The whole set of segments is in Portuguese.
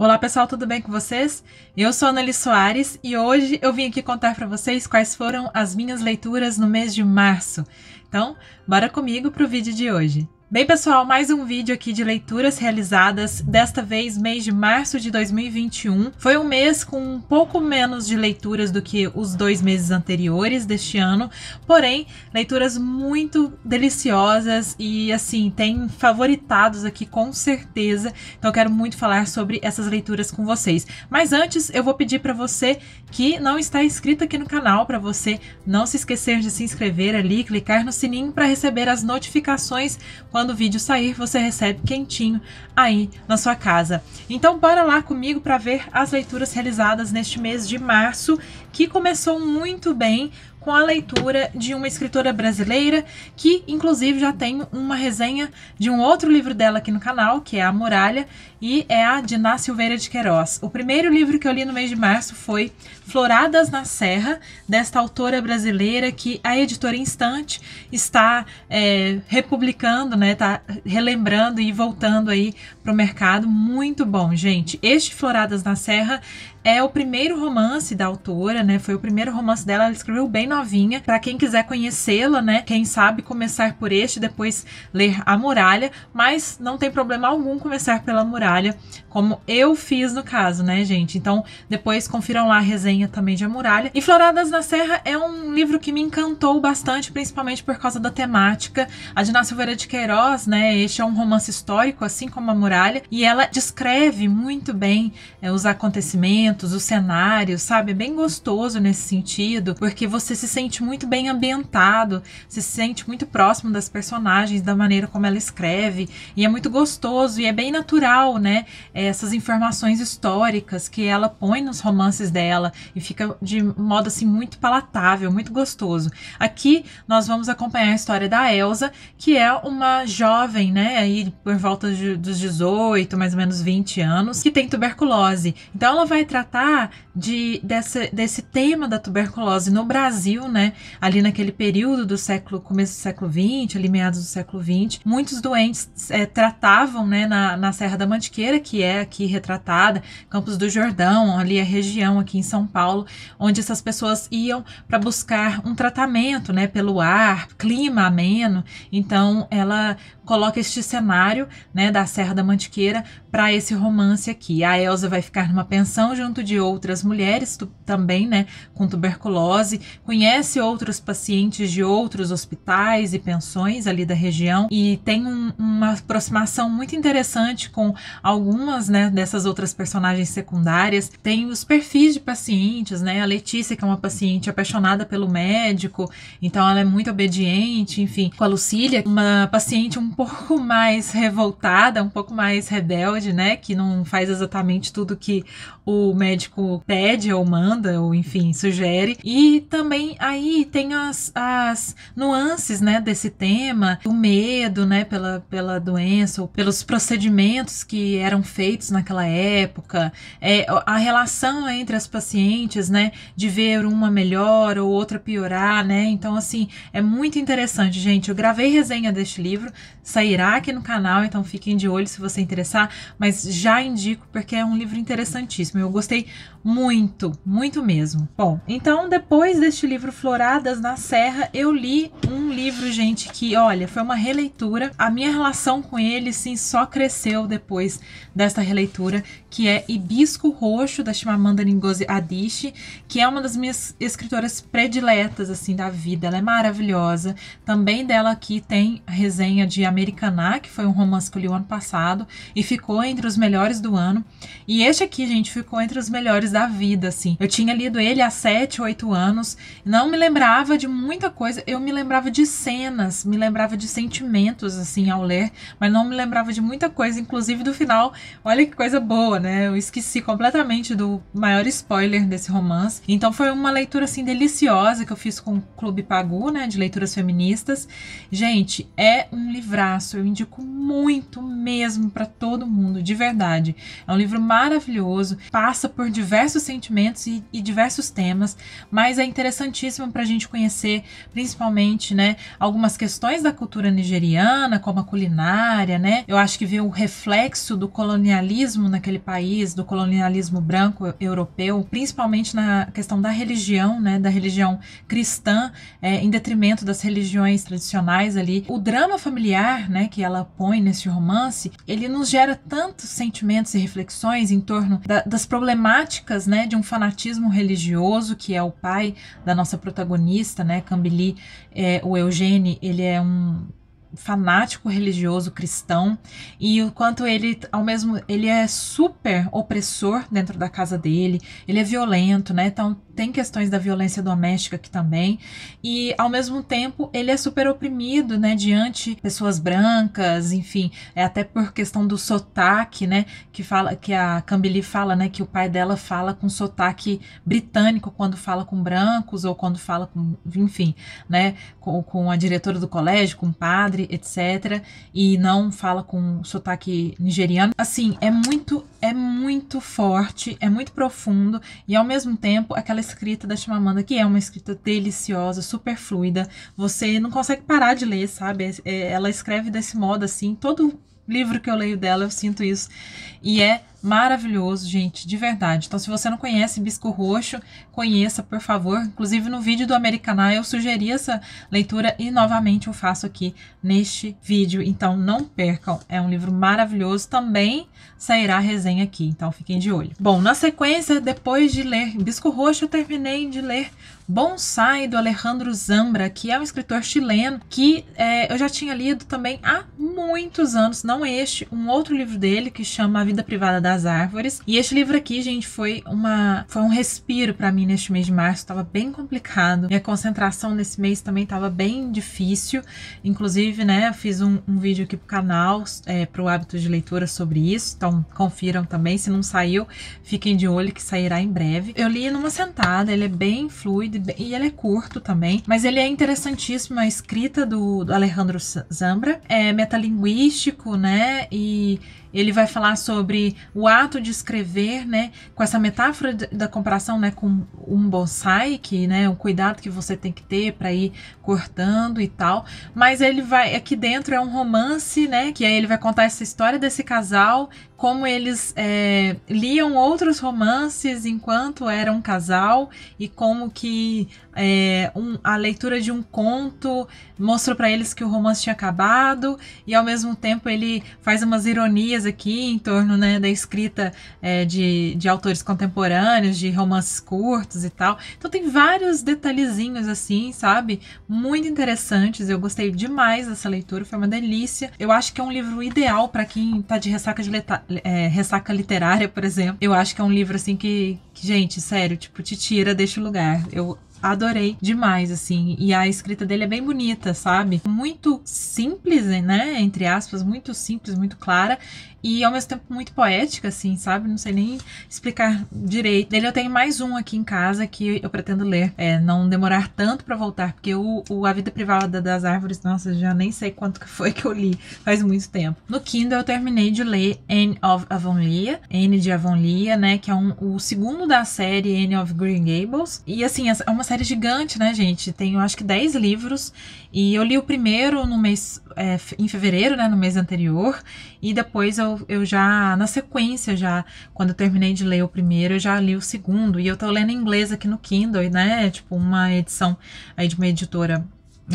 Olá pessoal, tudo bem com vocês? Eu sou a Anneli Soares e hoje eu vim aqui contar para vocês quais foram as minhas leituras no mês de março. Então, bora comigo para o vídeo de hoje. Bem, pessoal, mais um vídeo aqui de leituras realizadas, desta vez mês de março de 2021. Foi um mês com um pouco menos de leituras do que os dois meses anteriores deste ano, porém, leituras muito deliciosas e, assim, tem favoritados aqui com certeza. Então, eu quero muito falar sobre essas leituras com vocês. Mas antes, eu vou pedir para você que não está inscrito aqui no canal, para você não se esquecer de se inscrever ali, clicar no sininho para receber as notificações quando o vídeo sair, você recebe quentinho aí na sua casa. Então, bora lá comigo para ver as leituras realizadas neste mês de março, que começou muito bem com a leitura de uma escritora brasileira que, inclusive, já tem uma resenha de um outro livro dela aqui no canal, que é A Muralha, e é a de Silveira de Queiroz. O primeiro livro que eu li no mês de março foi Floradas na Serra, desta autora brasileira que a editora Instante está é, republicando, né, tá relembrando e voltando aí para o mercado. Muito bom, gente. Este Floradas na Serra é o primeiro romance da autora, né? Foi o primeiro romance dela, ela escreveu bem novinha. Para quem quiser conhecê-la, né? Quem sabe começar por este, depois ler A Muralha, mas não tem problema algum começar pela Muralha como eu fiz no caso, né, gente? Então, depois confiram lá a resenha também de A Muralha. E Floradas na Serra é um livro que me encantou bastante, principalmente por causa da temática. A Diná Silveira de Queiroz, né, este é um romance histórico, assim como A Muralha, e ela descreve muito bem é, os acontecimentos, os cenários, sabe? É bem gostoso nesse sentido, porque você se sente muito bem ambientado, se sente muito próximo das personagens, da maneira como ela escreve, e é muito gostoso e é bem natural, né? É, essas informações históricas que ela põe nos romances dela e fica de modo assim muito palatável, muito gostoso. Aqui nós vamos acompanhar a história da Elsa, que é uma jovem, né, aí por volta de, dos 18, mais ou menos 20 anos, que tem tuberculose. Então ela vai tratar de dessa, desse tema da tuberculose no Brasil, né, ali naquele período do século começo do século 20, ali meados do século 20, muitos doentes é, tratavam, né, na, na Serra da Mantiqueira, que é é aqui retratada, Campos do Jordão, ali a região aqui em São Paulo, onde essas pessoas iam para buscar um tratamento, né, pelo ar, clima ameno. Então, ela coloca este cenário, né, da Serra da Mantiqueira para esse romance aqui. A Elsa vai ficar numa pensão junto de outras mulheres também, né, com tuberculose, conhece outros pacientes de outros hospitais e pensões ali da região e tem um, uma aproximação muito interessante com algumas, né, dessas outras personagens secundárias. Tem os perfis de pacientes, né, a Letícia que é uma paciente apaixonada pelo médico, então ela é muito obediente, enfim, com a Lucília, uma paciente um pouco mais revoltada, um pouco mais rebelde, né? Que não faz exatamente tudo que o médico pede ou manda, ou enfim, sugere. E também aí tem as, as nuances, né, desse tema, o medo, né, pela, pela doença, ou pelos procedimentos que eram feitos naquela época, é, a relação entre as pacientes, né, de ver uma melhor ou outra piorar, né? Então, assim, é muito interessante, gente. Eu gravei resenha deste livro, sairá aqui no canal, então fiquem de olho se você interessar, mas já indico porque é um livro interessantíssimo. Eu gostei muito, muito mesmo. Bom, então depois deste livro Floradas na Serra, eu li um livro, gente, que olha, foi uma releitura. A minha relação com ele sim só cresceu depois desta releitura, que é Hibisco Roxo da Chimamanda Ngozi Adichie, que é uma das minhas escritoras prediletas assim da vida. Ela é maravilhosa. Também dela aqui tem a resenha de Americaná, que foi um romance que eu li o ano passado e ficou entre os melhores do ano. E este aqui, gente, ficou entre os melhores da vida, assim. Eu tinha lido ele há 7, 8 anos, não me lembrava de muita coisa, eu me lembrava de cenas, me lembrava de sentimentos, assim, ao ler, mas não me lembrava de muita coisa, inclusive do final. Olha que coisa boa, né? Eu esqueci completamente do maior spoiler desse romance. Então foi uma leitura, assim, deliciosa que eu fiz com o Clube Pagu, né, de leituras feministas. Gente, é um livrar livraço, eu indico muito mesmo para todo mundo, de verdade. É um livro maravilhoso, passa por diversos sentimentos e, e diversos temas, mas é interessantíssimo para a gente conhecer, principalmente, né, algumas questões da cultura nigeriana, como a culinária, né? Eu acho que vê o reflexo do colonialismo naquele país, do colonialismo branco europeu, principalmente na questão da religião, né, da religião cristã, é, em detrimento das religiões tradicionais ali. O drama familiar lugar né, que ela põe nesse romance, ele nos gera tantos sentimentos e reflexões em torno da, das problemáticas né, de um fanatismo religioso, que é o pai da nossa protagonista, né, Cambili, é, o Eugênio, ele é um fanático religioso cristão e o quanto ele ao mesmo ele é super opressor dentro da casa dele ele é violento né então tem questões da violência doméstica aqui também, e ao mesmo tempo ele é super oprimido, né, diante pessoas brancas, enfim, é até por questão do sotaque, né, que fala que a Cambili fala, né, que o pai dela fala com sotaque britânico quando fala com brancos ou quando fala com, enfim, né, com, com a diretora do colégio, com o padre, etc, e não fala com sotaque nigeriano. Assim, é muito é muito forte, é muito profundo e ao mesmo tempo aquela escrita da Chimamanda, que é uma escrita deliciosa, super fluida. Você não consegue parar de ler, sabe? É, ela escreve desse modo, assim. Todo livro que eu leio dela, eu sinto isso. E é maravilhoso, gente, de verdade. Então, se você não conhece Bisco Roxo, conheça, por favor. Inclusive, no vídeo do Americaná, eu sugeri essa leitura e novamente eu faço aqui neste vídeo. Então, não percam, é um livro maravilhoso. Também sairá resenha aqui, então fiquem de olho. Bom, na sequência, depois de ler Bisco Roxo, eu terminei de ler Bonsai, do Alejandro Zambra, que é um escritor chileno que é, eu já tinha lido também há muitos anos, não este, um outro livro dele que chama A Vida Privada da das árvores. E este livro aqui, gente, foi uma foi um respiro para mim neste mês de março, estava bem complicado. Minha concentração nesse mês também estava bem difícil. Inclusive, né, eu fiz um, um vídeo aqui pro canal é, pro hábito de leitura sobre isso. Então, confiram também. Se não saiu, fiquem de olho que sairá em breve. Eu li numa sentada, ele é bem fluido e ele é curto também, mas ele é interessantíssimo. A escrita do, do Alejandro Zambra é metalinguístico, né? E ele vai falar sobre o ato de escrever, né, com essa metáfora da comparação, né, com um bonsai, que, né, o cuidado que você tem que ter para ir cortando e tal. Mas ele vai aqui dentro é um romance, né, que aí ele vai contar essa história desse casal como eles é, liam outros romances enquanto eram um casal e como que é, um, a leitura de um conto mostrou para eles que o romance tinha acabado e ao mesmo tempo ele faz umas ironias aqui em torno né, da escrita é, de, de autores contemporâneos, de romances curtos e tal. Então tem vários detalhezinhos assim, sabe? Muito interessantes. Eu gostei demais dessa leitura, foi uma delícia. Eu acho que é um livro ideal para quem tá de ressaca de letra é, Ressaca Literária, por exemplo, eu acho que é um livro assim que, que gente, sério, tipo, te tira deste lugar. Eu adorei demais, assim. E a escrita dele é bem bonita, sabe? Muito simples, né? Entre aspas, muito simples, muito clara. E ao mesmo tempo muito poética, assim, sabe? Não sei nem explicar direito. Dele eu tenho mais um aqui em casa que eu pretendo ler. É, não demorar tanto para voltar, porque o, o, A Vida Privada das Árvores, nossa, já nem sei quanto que foi que eu li, faz muito tempo. No Kindle eu terminei de ler Anne of Avonlea, Anne de Avonlea, né? Que é um, o segundo da série Anne of Green Gables. E assim, é uma série gigante, né, gente? Tenho acho que 10 livros. E eu li o primeiro no mês. É, em fevereiro, né? No mês anterior. E depois eu, eu já, na sequência, já, quando eu terminei de ler o primeiro, eu já li o segundo. E eu tô lendo em inglês aqui no Kindle, né? É, tipo, uma edição aí de uma editora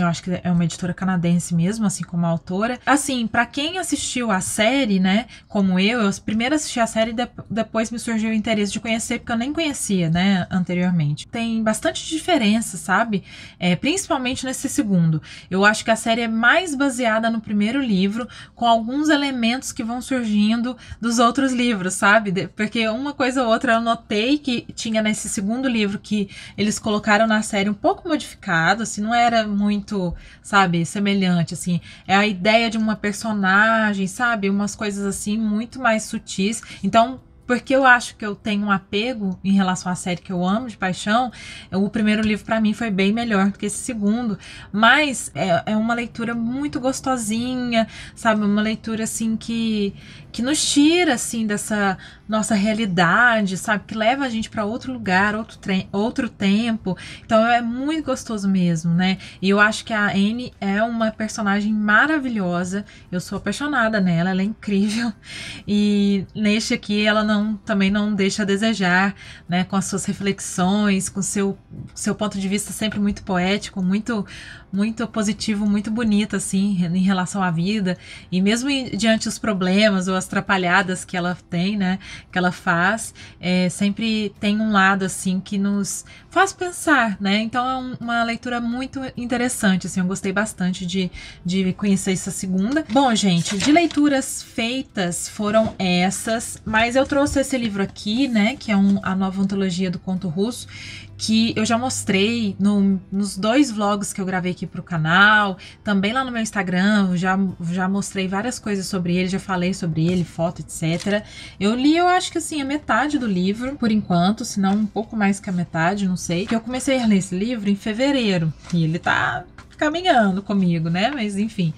eu acho que é uma editora canadense mesmo, assim como a autora. Assim, para quem assistiu a série, né, como eu, eu primeiro assisti a série de, depois me surgiu o interesse de conhecer, porque eu nem conhecia, né, anteriormente. Tem bastante diferença, sabe? É, principalmente nesse segundo. Eu acho que a série é mais baseada no primeiro livro, com alguns elementos que vão surgindo dos outros livros, sabe? De, porque uma coisa ou outra eu notei que tinha nesse segundo livro que eles colocaram na série um pouco modificado, assim, não era muito muito, sabe, semelhante, assim. É a ideia de uma personagem, sabe? Umas coisas assim muito mais sutis. Então, porque eu acho que eu tenho um apego em relação à série que eu amo de paixão, o primeiro livro para mim foi bem melhor do que esse segundo, mas é, é, uma leitura muito gostosinha, sabe, uma leitura assim que que nos tira assim dessa nossa realidade, sabe, que leva a gente para outro lugar, outro outro tempo. Então é muito gostoso mesmo, né? E eu acho que a Anne é uma personagem maravilhosa. Eu sou apaixonada nela, ela é incrível. E neste aqui ela não não também não deixa a desejar, né, com as suas reflexões, com seu seu ponto de vista sempre muito poético, muito muito positivo, muito bonito assim em relação à vida e mesmo diante os problemas ou as atrapalhadas que ela tem, né, que ela faz, é, sempre tem um lado assim que nos faz pensar, né? Então é um, uma leitura muito interessante, assim, eu gostei bastante de, de conhecer essa segunda. Bom, gente, de leituras feitas foram essas, mas eu trouxe trouxe esse livro aqui, né, que é um, a nova antologia do conto russo, que eu já mostrei no, nos dois vlogs que eu gravei aqui pro canal, também lá no meu Instagram, já, já mostrei várias coisas sobre ele, já falei sobre ele, foto, etc. Eu li, eu acho que assim, a metade do livro, por enquanto, se não um pouco mais que a metade, não sei. Que eu comecei a ler esse livro em fevereiro, e ele tá caminhando comigo, né? Mas enfim,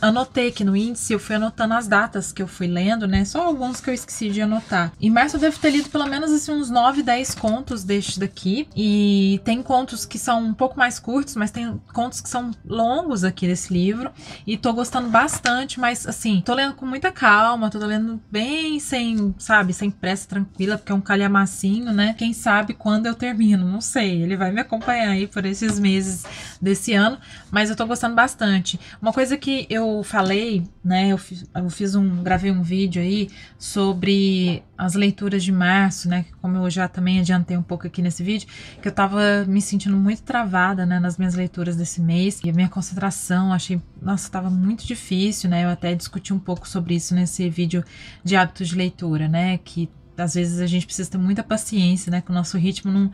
anotei aqui no índice, eu fui anotando as datas que eu fui lendo, né? Só alguns que eu esqueci de anotar. Em março eu devo ter lido pelo menos assim, uns 9, 10 contos deste daqui. E tem contos que são um pouco mais curtos, mas tem contos que são longos aqui desse livro. E tô gostando bastante, mas assim, tô lendo com muita calma, tô lendo bem sem, sabe, sem pressa, tranquila, porque é um calhamacinho, né? Quem sabe quando eu termino, não sei. Ele vai me acompanhar aí por esses meses desse ano mas eu tô gostando bastante. Uma coisa que eu falei, né, eu fiz, eu fiz um, gravei um vídeo aí sobre as leituras de março, né, como eu já também adiantei um pouco aqui nesse vídeo, que eu tava me sentindo muito travada, né, nas minhas leituras desse mês, e a minha concentração, achei, nossa, tava muito difícil, né, eu até discuti um pouco sobre isso nesse vídeo de hábitos de leitura, né, que às vezes a gente precisa ter muita paciência, né? Que o nosso ritmo não,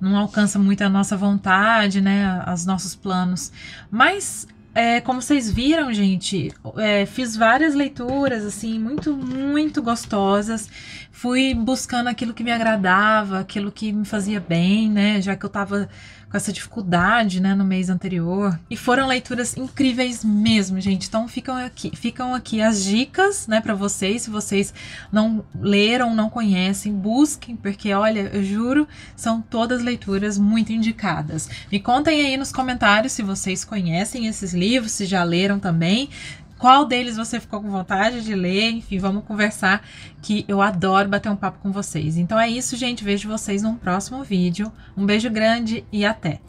não alcança muito a nossa vontade, né? Os nossos planos. Mas é, como vocês viram, gente, é, fiz várias leituras, assim, muito, muito gostosas. Fui buscando aquilo que me agradava, aquilo que me fazia bem, né? Já que eu tava com essa dificuldade, né, no mês anterior. E foram leituras incríveis mesmo, gente. Então ficam aqui, ficam aqui as dicas, né, para vocês, se vocês não leram, não conhecem, busquem, porque olha, eu juro, são todas leituras muito indicadas. Me contem aí nos comentários se vocês conhecem esses livros, se já leram também, qual deles você ficou com vontade de ler, enfim, vamos conversar que eu adoro bater um papo com vocês. Então é isso, gente, vejo vocês num próximo vídeo. Um beijo grande e até.